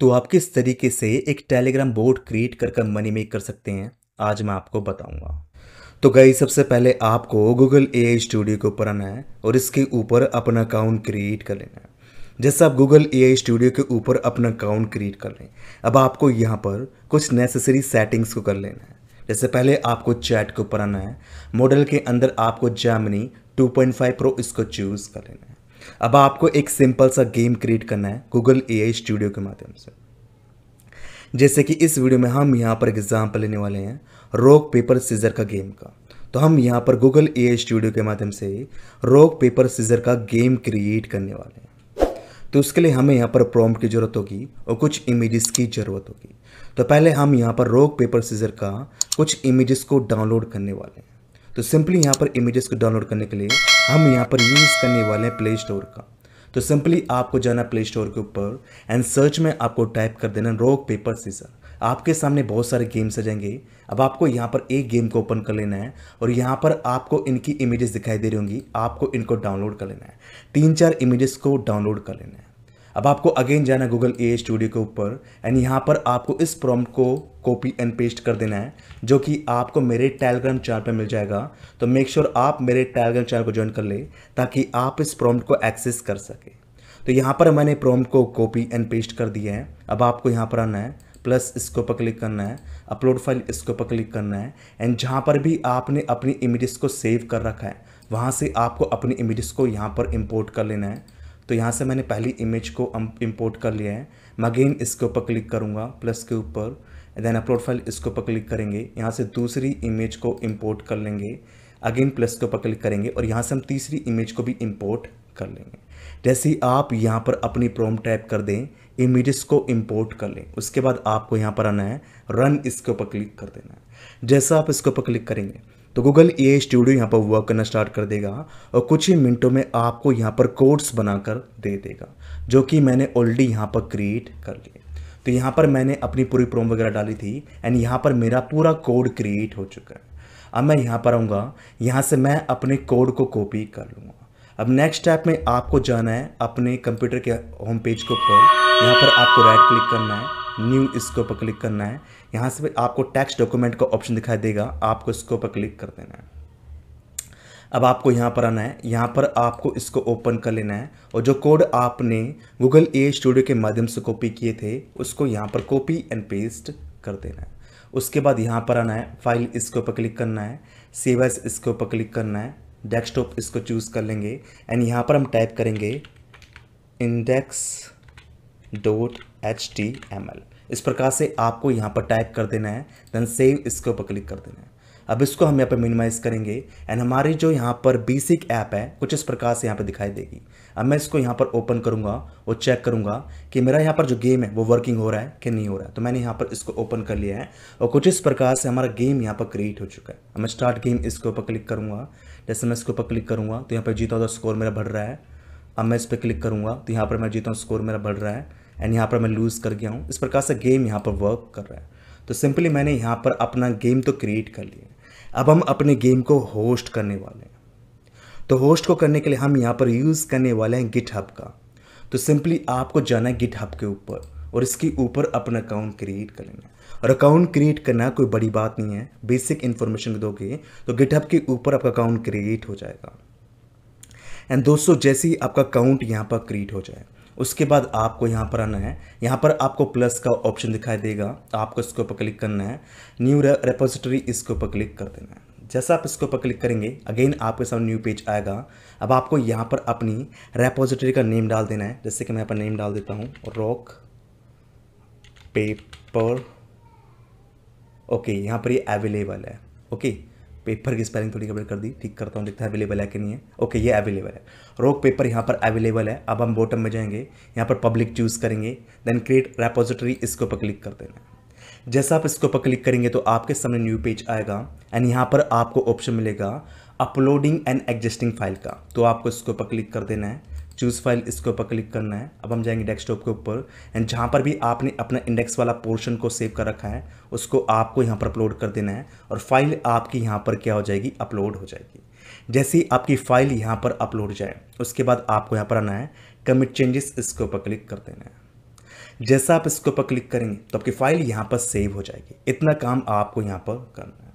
तो आप किस तरीके से एक टेलीग्राम बोर्ड क्रिएट कर कर मनी मेक कर सकते हैं आज मैं आपको बताऊंगा तो गई सबसे पहले आपको गूगल ए स्टूडियो के ऊपर आना है और इसके ऊपर अपना अकाउंट क्रिएट कर लेना है जैसे आप गूगल ए स्टूडियो के ऊपर अपना अकाउंट क्रिएट कर लें अब आपको यहाँ पर कुछ नेसेसरी सेटिंग्स को कर लेना है जैसे पहले आपको चैट के ऊपर आना है मॉडल के अंदर आपको जैमनी 2.5 प्रो इसको चूज़ कर लेना है अब आपको एक सिंपल सा गेम क्रिएट करना है गूगल ए आई स्टूडियो के माध्यम से जैसे कि इस वीडियो में हम यहाँ पर एग्जाम्पल लेने वाले हैं रोक पेपर सीजर का गेम का तो हम यहाँ पर गूगल ए आई स्टूडियो के माध्यम से रोक पेपर सीजर का गेम क्रिएट करने वाले हैं तो उसके लिए हमें यहाँ पर प्रॉम्प्ट की ज़रूरत होगी और कुछ इमेजेस की ज़रूरत होगी तो पहले हम यहाँ पर रोक पेपर सीजर का कुछ इमेजेस को डाउनलोड करने वाले हैं तो सिंपली यहाँ पर इमेजेस को डाउनलोड करने के लिए हम यहाँ पर यूज़ करने वाले हैं प्ले स्टोर का तो सिंपली आपको जाना प्ले स्टोर के ऊपर एंड सर्च में आपको टाइप कर देना रॉक पेपर सीजर आपके सामने बहुत सारे गेम्स आ जाएंगे अब आपको यहाँ पर एक गेम को ओपन कर लेना है और यहाँ पर आपको इनकी इमेजेस दिखाई दे रही होंगी आपको इनको डाउनलोड कर लेना है तीन चार इमेजेस को डाउनलोड कर लेना है अब आपको अगेन जाना गूगल ए स्टूडियो के ऊपर एंड यहाँ पर आपको इस प्रॉम्प्ट को कॉपी एंड पेस्ट कर देना है जो कि आपको मेरे टेलीग्राम चैनल पर मिल जाएगा तो मेक श्योर sure आप मेरे टेलीग्राम चैनल को ज्वाइन कर ले ताकि आप इस प्रॉम्प्ट को एक्सेस कर सके तो यहाँ पर मैंने प्रॉम्प्ट को कॉपी एंड पेस्ट कर दिया है अब आपको यहाँ पर आना है प्लस इसको पर क्लिक करना है अपलोड फाइल इसको पर क्लिक करना है एंड जहाँ पर भी आपने अपनी इमेजेस को सेव कर रखा है वहाँ से आपको अपनी इमेजेस को यहाँ पर इम्पोर्ट कर लेना है तो यहाँ से मैंने पहली इमेज को इम्पोर्ट um, कर लिया है मैं अगेन इसके ऊपर क्लिक करूँगा प्लस के ऊपर देन अपलोड फाइल इसके ऊपर क्लिक करेंगे यहाँ से दूसरी इमेज को इम्पोर्ट कर लेंगे अगेन प्लस के ऊपर क्लिक करेंगे और यहाँ से हम तीसरी इमेज को भी इम्पोर्ट कर लेंगे जैसे ही आप यहाँ पर अपनी प्रोम टाइप कर दें इमेजेस को इम्पोर्ट कर लें उसके बाद आपको यहाँ पर आना है रन इसके ऊपर क्लिक कर देना है जैसा आप इसके ऊपर क्लिक करेंगे तो गूगल ए स्टूडियो यहाँ पर वर्क करना स्टार्ट कर देगा और कुछ ही मिनटों में आपको यहाँ पर कोड्स बनाकर दे देगा जो कि मैंने ऑलरेडी यहाँ पर क्रिएट कर लिया तो यहाँ पर मैंने अपनी पूरी प्रोम वगैरह डाली थी एंड यहाँ पर मेरा पूरा कोड क्रिएट हो चुका है अब मैं यहाँ पर आऊँगा यहाँ से मैं अपने कोड को कॉपी कर लूँगा अब नेक्स्ट स्टेप में आपको जाना है अपने कंप्यूटर के होम पेज के ऊपर यहाँ पर आपको राइट क्लिक करना है न्यू इसके ऊपर क्लिक करना है यहाँ से आपको टैक्स डॉक्यूमेंट का ऑप्शन दिखाई देगा आपको इसके ऊपर क्लिक कर देना है अब आपको यहाँ पर आना है यहाँ पर आपको इसको ओपन कर लेना है और जो कोड आपने गूगल ए स्टूडियो के माध्यम से कॉपी किए थे उसको यहाँ पर कॉपी एंड पेस्ट कर देना है उसके बाद यहाँ पर आना है फाइल इसके ऊपर क्लिक करना है सेव एस इसके ऊपर क्लिक करना है डेस्कटॉप इसको चूज़ कर लेंगे एंड यहाँ पर हम टाइप करेंगे index dot H T M L इस प्रकार से आपको यहाँ पर टाइप कर देना है देन सेव इसके ऊपर क्लिक कर देना है अब इसको हम यहाँ पर मिनिमाइज़ करेंगे एंड हमारी जो यहाँ पर बेसिक ऐप है कुछ इस प्रकार से यहाँ पर दिखाई देगी अब मैं इसको यहाँ पर ओपन करूँगा और चेक करूँगा कि मेरा यहाँ पर जो गेम है वो वर्किंग हो रहा है कि नहीं हो रहा है तो मैंने यहाँ पर इसको ओपन कर लिया है और कुछ इस प्रकार से हमारा गेम यहाँ पर क्रिएट हो चुका है अब मैं स्टार्ट गेम इसके ऊपर क्लिक करूँगा जैसे मैं इसके ऊपर क्लिक करूँगा तो यहाँ पर जीता हुआ स्कोर मेरा बढ़ रहा है अब मैं इस पर क्लिक करूँगा तो यहाँ पर मैं जीता हूँ स्कोर मेरा बढ़ रहा है एंड यहाँ पर मैं लूज़ कर गया हूँ इस प्रकार से गेम यहाँ पर वर्क कर रहा है तो सिंपली मैंने यहाँ पर अपना गेम तो क्रिएट कर लिया अब हम अपने गेम को होस्ट करने वाले हैं तो होस्ट को करने के लिए हम यहाँ पर यूज़ करने वाले हैं गिट हब का तो सिंपली आपको जाना है गिट हब के ऊपर और इसके ऊपर अपना अकाउंट क्रिएट कर लेना और अकाउंट क्रिएट करना कोई बड़ी बात नहीं है बेसिक इन्फॉर्मेशन दोगे तो हब के ऊपर आपका अकाउंट क्रिएट हो जाएगा एंड दोस्तों जैसे ही आपका अकाउंट यहाँ पर क्रिएट हो जाए उसके बाद आपको यहाँ पर आना है यहाँ पर आपको प्लस का ऑप्शन दिखाई देगा आपको इसके ऊपर क्लिक करना है न्यू रेपोजिटरी इसके ऊपर क्लिक कर देना है जैसा आप इसके ऊपर क्लिक करेंगे अगेन आपके सामने न्यू पेज आएगा अब आपको यहाँ पर अपनी रेपोजिटरी का नेम डाल देना है जैसे कि मैं अपना पर नेम डाल देता हूँ रॉक पेपर ओके यहाँ पर ये यह अवेलेबल है ओके पेपर की स्पेलिंग थोड़ी गड़बड़ कर दी ठीक करता हूँ देखता है अवेलेबल है कि नहीं है ओके ये अवेलेबल है रोक पेपर यहाँ पर अवेलेबल है अब हम बॉटम में जाएंगे यहाँ पर पब्लिक चूज़ करेंगे देन क्रिएट रेपोजिटरी इसके ऊपर क्लिक कर देना जैसा आप इसके ऊपर क्लिक करेंगे तो आपके सामने न्यू पेज आएगा एंड यहाँ पर आपको ऑप्शन मिलेगा अपलोडिंग एंड एग्जिस्टिंग फाइल का तो आपको इसके ऊपर क्लिक कर देना है चूज़ फाइल इसके ऊपर क्लिक करना है अब हम जाएंगे डेस्कटॉप के ऊपर एंड जहाँ पर भी आपने अपना इंडेक्स वाला पोर्शन को सेव कर रखा है उसको आपको यहाँ पर अपलोड कर देना है और फाइल आपकी यहाँ पर क्या हो जाएगी अपलोड हो जाएगी जैसे ही आपकी फाइल यहाँ पर अपलोड जाए उसके बाद आपको यहाँ पर आना है कमिट चेंजेस इसके ऊपर क्लिक कर देना है जैसा आप इसके ऊपर क्लिक करेंगे तो आपकी फाइल यहाँ पर सेव हो जाएगी इतना काम आपको यहाँ पर करना है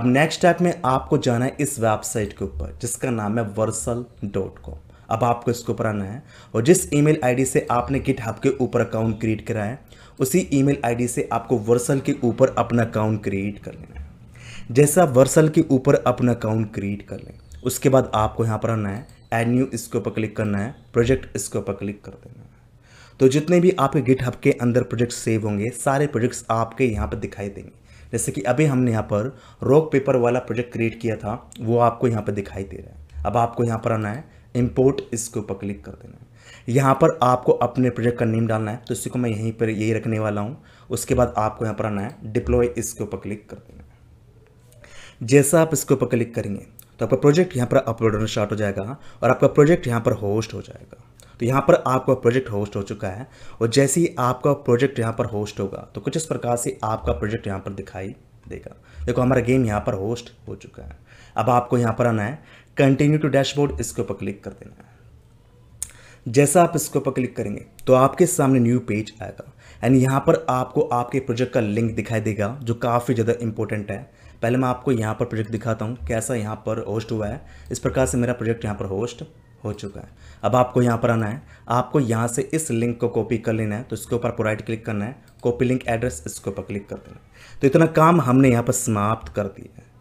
अब नेक्स्ट स्टेप में आपको जाना है इस वेबसाइट के ऊपर जिसका नाम है वर्सल डॉट कॉम अब आपको इसके ऊपर आना है और जिस ईमेल आईडी से आपने गिट हब के ऊपर अकाउंट क्रिएट करा है उसी ईमेल आईडी से आपको वर्सल के ऊपर अपना अकाउंट क्रिएट कर लेना है जैसा वर्सल के ऊपर अपना अकाउंट क्रिएट कर लें उसके बाद आपको यहाँ पर आना है एड न्यू इसके ऊपर क्लिक करना है प्रोजेक्ट इसके ऊपर क्लिक कर देना है तो जितने भी आपके गिट हब के अंदर प्रोजेक्ट सेव होंगे सारे प्रोजेक्ट्स आपके यहाँ पर दिखाई देंगे जैसे कि अभी हमने यहाँ पर रॉक पेपर वाला प्रोजेक्ट क्रिएट किया था वो आपको यहाँ पर दिखाई दे रहा है अब आपको यहाँ पर आना है इम्पोर्ट इसके ऊपर क्लिक कर देना है यहाँ पर आपको अपने प्रोजेक्ट का नेम डालना है तो इसी को मैं यहीं पर यही रखने वाला हूँ उसके बाद आपको यहाँ पर आना है डिप्लॉय इसके ऊपर क्लिक कर देना है जैसा आप इसके ऊपर क्लिक करेंगे तो आपका प्रोजेक्ट यहाँ पर अपलोड होना स्टार्ट हो जाएगा और आपका प्रोजेक्ट यहाँ पर होस्ट हो जाएगा तो यहाँ पर आपका प्रोजेक्ट होस्ट हो चुका है और जैसे ही आपका प्रोजेक्ट यहाँ पर होस्ट होगा तो कुछ इस प्रकार से आपका प्रोजेक्ट यहाँ पर दिखाई देगा देखो हमारा गेम यहाँ पर होस्ट हो चुका है अब आपको यहाँ पर आना है कंटिन्यू टू डैशबोर्ड इसके ऊपर क्लिक कर देना है जैसा आप इसके ऊपर क्लिक करेंगे तो आपके सामने न्यू पेज आएगा एंड यहाँ पर आपको आपके प्रोजेक्ट का लिंक दिखाई देगा जो काफ़ी ज़्यादा इंपॉर्टेंट है पहले मैं आपको यहाँ पर प्रोजेक्ट दिखाता हूँ कैसा यहाँ पर होस्ट हुआ है इस प्रकार से मेरा प्रोजेक्ट यहाँ पर होस्ट हो चुका है अब आपको यहाँ पर आना है आपको यहाँ से इस लिंक को कॉपी कर लेना है तो इसके ऊपर प्रोराइट क्लिक करना है कॉपी लिंक एड्रेस इसके ऊपर क्लिक कर देना है तो इतना काम हमने यहाँ पर समाप्त कर दिया है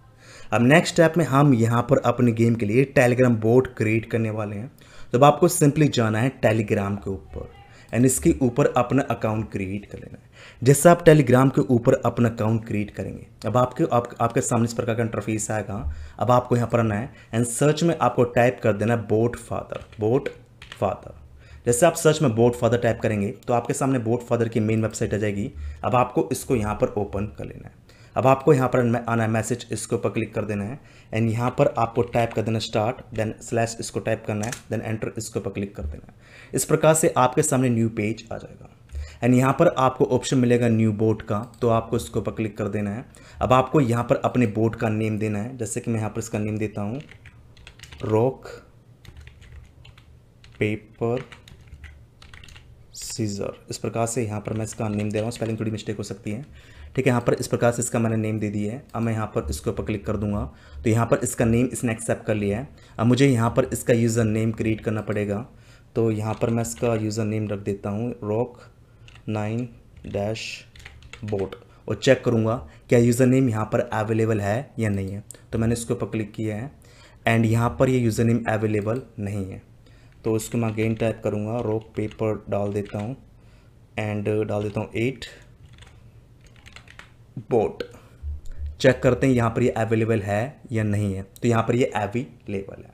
अब नेक्स्ट स्टेप में हम यहाँ पर अपने गेम के लिए टेलीग्राम बोर्ड क्रिएट करने वाले हैं तो अब आपको सिंपली जाना है टेलीग्राम के ऊपर एंड इसके ऊपर अपना अकाउंट क्रिएट कर लेना है जैसे आप टेलीग्राम के ऊपर अपना अकाउंट क्रिएट करेंगे अब आपके आप, आपके सामने इस प्रकार का इंटरफेस आएगा अब आपको यहाँ पर आना है एंड सर्च में आपको टाइप कर देना है बोट फादर बोट फादर जैसे आप सर्च में बोट फादर टाइप करेंगे तो आपके सामने बोट फादर की मेन वेबसाइट आ जाएगी अब आपको इसको यहाँ पर ओपन कर लेना है अब आपको यहाँ पर आना है मैसेज इसके ऊपर क्लिक कर देना है एंड यहाँ पर आपको टाइप कर देना स्टार्ट देन स्लैश इसको टाइप करना है देन एंटर इसके ऊपर क्लिक कर देना है इस प्रकार से आपके सामने न्यू पेज आ जाएगा एंड यहाँ पर आपको ऑप्शन मिलेगा न्यू बोर्ड का तो आपको इसके ऊपर क्लिक कर देना है अब आपको यहाँ पर अपने बोर्ड का नेम देना है जैसे कि मैं यहाँ पर इसका नेम देता हूँ रॉक पेपर सीजर इस प्रकार से यहाँ पर मैं इसका नेम दे रहा हूँ स्पेलिंग थोड़ी मिस्टेक हो सकती है ठीक है यहाँ पर इस प्रकार से इसका मैंने नेम दे दिया है अब मैं यहाँ पर इसके ऊपर क्लिक कर दूंगा तो यहाँ पर इसका नेम इसने एक्सेप्ट कर लिया है अब मुझे यहाँ पर इसका यूज़र नेम क्रिएट करना पड़ेगा तो यहाँ पर मैं इसका यूज़र नेम रख देता हूँ रॉक नाइन डैश बोट और चेक करूँगा क्या यूज़र नेम यहाँ पर अवेलेबल है या नहीं है तो मैंने इसके ऊपर क्लिक किया है एंड यहाँ पर ये यूज़र नेम अवेलेबल नहीं है तो इसको मैं अगेन टाइप करूँगा रॉक पेपर डाल देता हूँ एंड डाल देता हूँ एट बोट चेक करते हैं यहाँ पर ये अवेलेबल है या नहीं है तो यहाँ पर ये अवेलेबल है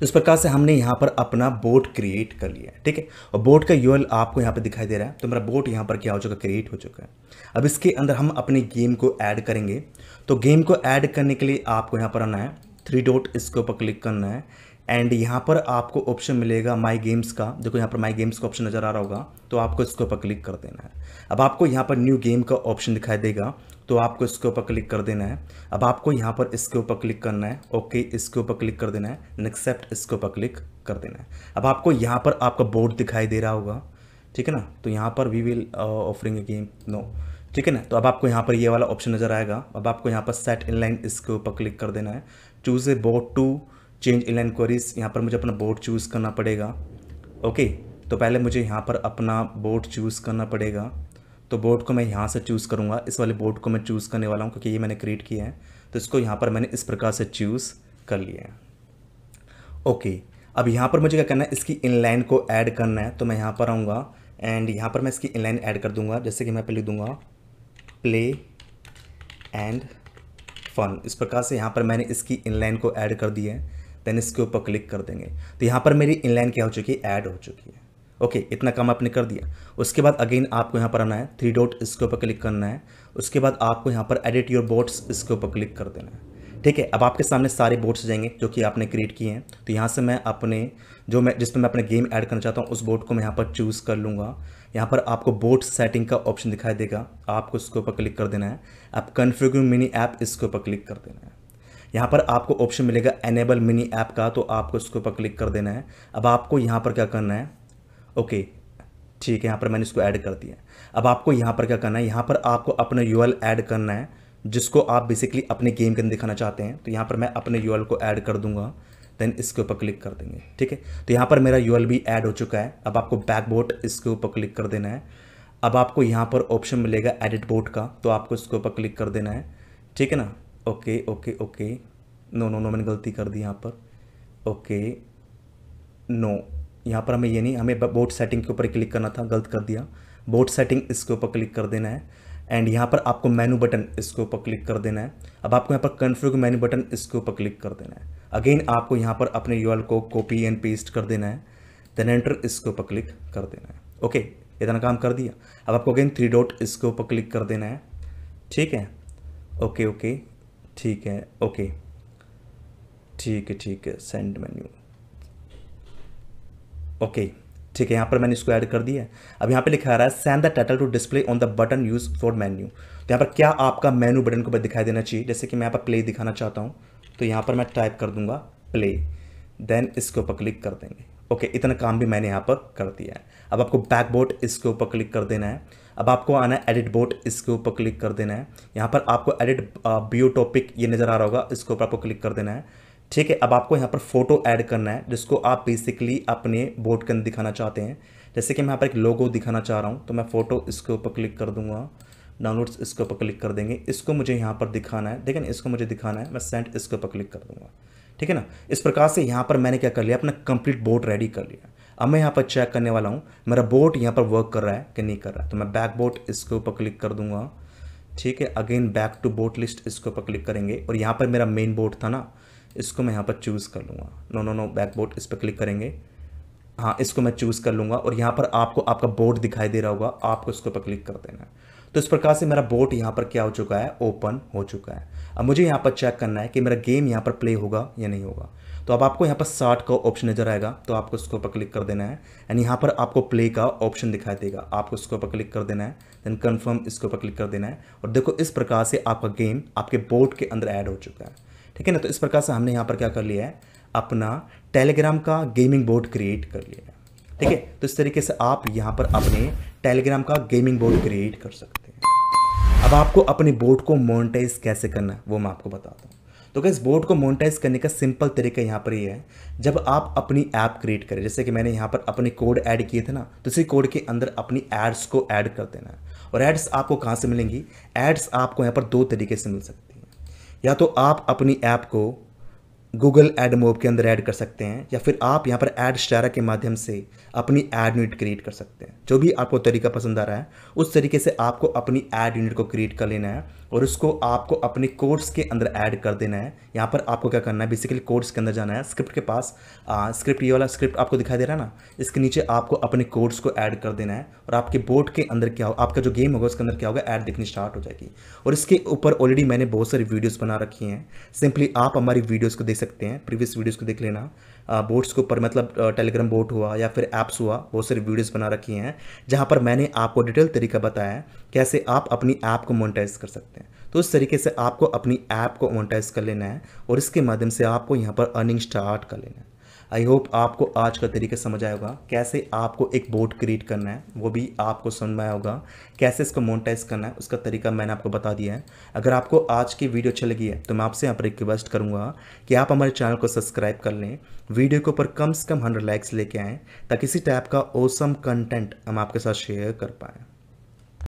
तो इस प्रकार से हमने यहाँ पर अपना बोट क्रिएट कर लिया है ठीक है और बोट का यूएल आपको यहाँ पर दिखाई दे रहा है तो मेरा बोट यहाँ पर क्या हो चुका क्रिएट हो चुका है अब इसके अंदर हम अपने गेम को ऐड करेंगे तो गेम को ऐड करने के लिए आपको यहाँ पर आना है थ्री डॉट इसके ऊपर क्लिक करना है एंड यहाँ पर आपको ऑप्शन मिलेगा माई गेम्स का देखो यहाँ पर माई गेम्स का ऑप्शन नज़र आ रहा होगा तो आपको इसके ऊपर क्लिक कर देना है अब आपको यहाँ पर न्यू गेम का ऑप्शन दिखाई देगा तो आपको इसके ऊपर क्लिक कर देना है अब आपको यहाँ पर इसके ऊपर क्लिक करना है ओके इसके ऊपर क्लिक कर देना है नेक्सेप्ट इसके ऊपर क्लिक कर देना है अब आपको यहाँ पर आपका बोर्ड दिखाई दे रहा होगा ठीक है ना तो यहाँ पर we will offering a game no ठीक है ना तो अब आपको यहाँ पर ये वाला ऑप्शन नज़र आएगा अब आपको यहाँ पर सेट इनलाइन इसके ऊपर क्लिक कर देना है choose a board to change line queries यहाँ पर मुझे अपना बोर्ड चूज़ करना पड़ेगा ओके तो पहले मुझे यहाँ पर अपना बोर्ड चूज़ करना पड़ेगा तो बोर्ड को मैं यहाँ से चूज़ करूँगा इस वाले बोर्ड को मैं चूज़ करने वाला हूँ क्योंकि ये मैंने क्रिएट किया है तो इसको यहाँ पर मैंने इस प्रकार से चूज़ कर लिया है ओके अब यहाँ पर मुझे क्या करना है इसकी इनलाइन को ऐड करना है तो मैं यहाँ पर आऊँगा एंड यहाँ पर मैं इसकी इनलाइन ऐड कर दूँगा जैसे कि मैं पहले दूँगा प्ले एंड फन इस प्रकार से यहाँ पर मैंने इसकी इनलाइन को ऐड कर दी है देन इसके ऊपर क्लिक कर देंगे तो यहाँ पर मेरी इनलाइन क्या हो चुकी है ऐड हो चुकी है ओके okay, इतना काम आपने कर दिया उसके बाद अगेन आपको यहाँ पर आना है थ्री डॉट इसके ऊपर क्लिक करना है उसके बाद आपको यहाँ पर एडिट योर बोट्स इसके ऊपर क्लिक कर देना है ठीक है अब आपके सामने सारे बोट्स जाएंगे जो कि आपने क्रिएट किए हैं तो यहाँ से मैं अपने जो मैं जिसमें मैं अपने गेम ऐड करना चाहता हूँ उस बोट को मैं यहाँ पर चूज़ कर लूँगा यहाँ पर आपको बोट सेटिंग का ऑप्शन दिखाई देगा आपको इसके ऊपर क्लिक कर देना है आप कन्फ्यूगिंग मिनी ऐप इसके ऊपर क्लिक कर देना है यहाँ पर आपको ऑप्शन मिलेगा एनेबल मिनी ऐप का तो आपको इसके ऊपर क्लिक कर देना है अब आपको यहाँ पर क्या करना है ओके ठीक है यहाँ पर मैंने इसको ऐड कर दिया अब आपको यहाँ पर क्या करना है यहाँ पर आपको अपना यू ऐड करना है जिसको आप बेसिकली अपने गेम के अंदर दिखाना चाहते हैं तो यहाँ पर मैं अपने यू को ऐड कर दूंगा देन इसके ऊपर क्लिक कर देंगे ठीक है तो यहाँ पर मेरा यू भी ऐड हो चुका है अब आपको बैकबोट इसके ऊपर क्लिक कर देना है अब आपको यहाँ पर ऑप्शन मिलेगा एडिट बोट का तो आपको इसके ऊपर क्लिक कर देना है ठीक है ना okay okay okay no no no मैंने गलती कर दी यहाँ पर ओके नो यहाँ पर हमें ये नहीं हमें बोट सेटिंग के ऊपर क्लिक करना था गलत कर दिया बोट सेटिंग इसके ऊपर क्लिक कर देना है एंड यहाँ पर आपको मेनू बटन इसके ऊपर क्लिक कर देना है अब आपको यहाँ पर कन्फ्यूग मेनू बटन इसके ऊपर क्लिक कर देना है अगेन आपको यहाँ पर अपने यू को कॉपी एंड पेस्ट कर देना है देन एंटर इसके ऊपर क्लिक कर देना है ओके इतना काम कर दिया अब आपको अगेन थ्री डॉट इसके ऊपर क्लिक कर देना है ठीक है ओके ओके ठीक है ओके ठीक है ठीक है सेंड मेन्यू ओके ठीक है यहाँ पर मैंने इसको ऐड कर दिया है अब यहाँ पे लिखा रहा है send the title to display on the button use for menu तो यहाँ पर क्या आपका मेन्यू बटन को दिखाई देना चाहिए जैसे कि मैं यहाँ पर प्ले दिखाना चाहता हूँ तो यहाँ पर मैं टाइप कर दूंगा प्ले देन इसके ऊपर क्लिक कर देंगे ओके इतना काम भी मैंने यहाँ पर कर दिया है अब आपको बैकबोर्ड इसके ऊपर क्लिक कर देना है अब आपको आना है एडिट बोट इसके ऊपर क्लिक कर देना है यहाँ पर आपको एडिट बियो टॉपिक ये नज़र आ रहा होगा इसके ऊपर आपको क्लिक कर देना है ठीक है अब आपको यहाँ पर फोटो ऐड करना है जिसको आप बेसिकली अपने बोर्ड के अंदर दिखाना चाहते हैं जैसे कि मैं यहाँ पर एक लोगो दिखाना चाह रहा हूँ तो मैं फ़ोटो इसके ऊपर क्लिक कर दूँगा डाउनलोड्स इसके ऊपर क्लिक कर देंगे इसको मुझे यहाँ पर दिखाना है देखें इसको मुझे दिखाना है मैं सेंड इसके ऊपर क्लिक कर दूँगा ठीक है ना इस प्रकार से यहाँ पर मैंने क्या कर लिया अपना कंप्लीट बोर्ड रेडी कर लिया अब मैं यहाँ पर चेक करने वाला हूँ मेरा बोट यहाँ पर वर्क कर रहा है कि नहीं कर रहा है तो मैं बैक बोट इसके ऊपर क्लिक कर दूंगा ठीक है again back to bot list इसके ऊपर क्लिक करेंगे और यहाँ पर मेरा मेन बोट था ना इसको मैं यहाँ पर चूज़ कर लूँगा no no no back bot इस पर क्लिक करेंगे हाँ इसको मैं चूज़ कर लूँगा और यहाँ पर आपको आपका बोर्ड दिखाई दे रहा होगा आपको इसके ऊपर क्लिक कर देना है तो इस प्रकार से मेरा बोट यहाँ पर क्या हो चुका है ओपन हो चुका है अब मुझे यहाँ पर चेक करना है कि मेरा गेम यहाँ पर प्ले होगा या नहीं होगा तो अब आपको यहाँ पर साठ का ऑप्शन नजर आएगा तो आपको इसके ऊपर क्लिक कर देना है एंड यहाँ पर आपको प्ले का ऑप्शन दिखाई देगा आपको इसके ऊपर क्लिक कर देना है देन कन्फर्म इसके ऊपर क्लिक कर देना है और देखो इस प्रकार से आपका गेम आपके बोर्ड के अंदर ऐड हो चुका है ठीक है ना तो इस प्रकार से हमने यहाँ पर क्या कर लिया है अपना टेलीग्राम का गेमिंग बोर्ड क्रिएट कर लिया है ठीक है तो इस तरीके से आप यहाँ पर अपने टेलीग्राम का गेमिंग बोर्ड क्रिएट कर सकते हैं अब आपको अपने बोर्ड को मोनिटाइज कैसे करना है वो मैं आपको बताता हूँ तो गैस बोर्ड को मोनिटाइज करने का सिंपल तरीका यहाँ पर ये है जब आप अपनी ऐप क्रिएट करें जैसे कि मैंने यहाँ पर अपने कोड ऐड किए थे ना तो इसी कोड के अंदर अपनी एड्स को ऐड कर देना है और एड्स आपको कहाँ से मिलेंगी एड्स आपको यहाँ पर दो तरीके से मिल सकती हैं या तो आप अपनी ऐप को गूगल एड मोब के अंदर ऐड कर सकते हैं या फिर आप यहाँ पर एड स्टारा के माध्यम से अपनी एड यूनिट क्रिएट कर सकते हैं जो भी आपको तरीका पसंद आ रहा है उस तरीके से आपको अपनी एड यूनिट को क्रिएट कर लेना है और उसको आपको अपने कोर्स के अंदर ऐड कर देना है यहाँ पर आपको क्या करना है बेसिकली कोर्स के अंदर जाना है स्क्रिप्ट के पास आ, स्क्रिप्ट ये वाला स्क्रिप्ट आपको दिखाई दे रहा है ना इसके नीचे आपको अपने कोर्स को ऐड कर देना है और आपके बोर्ड के अंदर क्या हो आपका जो गेम होगा उसके अंदर क्या होगा ऐड दिखनी स्टार्ट हो जाएगी और इसके ऊपर ऑलरेडी मैंने बहुत सारी वीडियोज़ बना रखी हैं सिंपली आप हमारी वीडियोज़ को देख सकते हैं प्रीवियस वीडियोस को देख लेना बोट्स के ऊपर मतलब टेलीग्राम बोट हुआ या फिर ऐप्स हुआ बहुत सारी वीडियोस बना रखी हैं जहाँ पर मैंने आपको डिटेल तरीका बताया है कैसे आप अपनी ऐप को मोनिटाइज कर सकते हैं तो इस तरीके से आपको अपनी ऐप को मोनिटाइज कर लेना है और इसके माध्यम से आपको यहाँ पर अर्निंग स्टार्ट कर लेना है आई होप आपको आज का तरीका समझ आया होगा कैसे आपको एक बोर्ड क्रिएट करना है वो भी आपको समझ में आया होगा कैसे इसको मोनिटाइज करना है उसका तरीका मैंने आपको बता दिया है अगर आपको आज की वीडियो अच्छी लगी है तो मैं आपसे यहाँ पर रिक्वेस्ट करूँगा कि आप हमारे चैनल को सब्सक्राइब कर लें वीडियो के ऊपर कम से कम हंड्रेड लाइक्स लेके आएँ ताकि इसी टाइप का ओसम कंटेंट हम आपके साथ शेयर कर पाएँ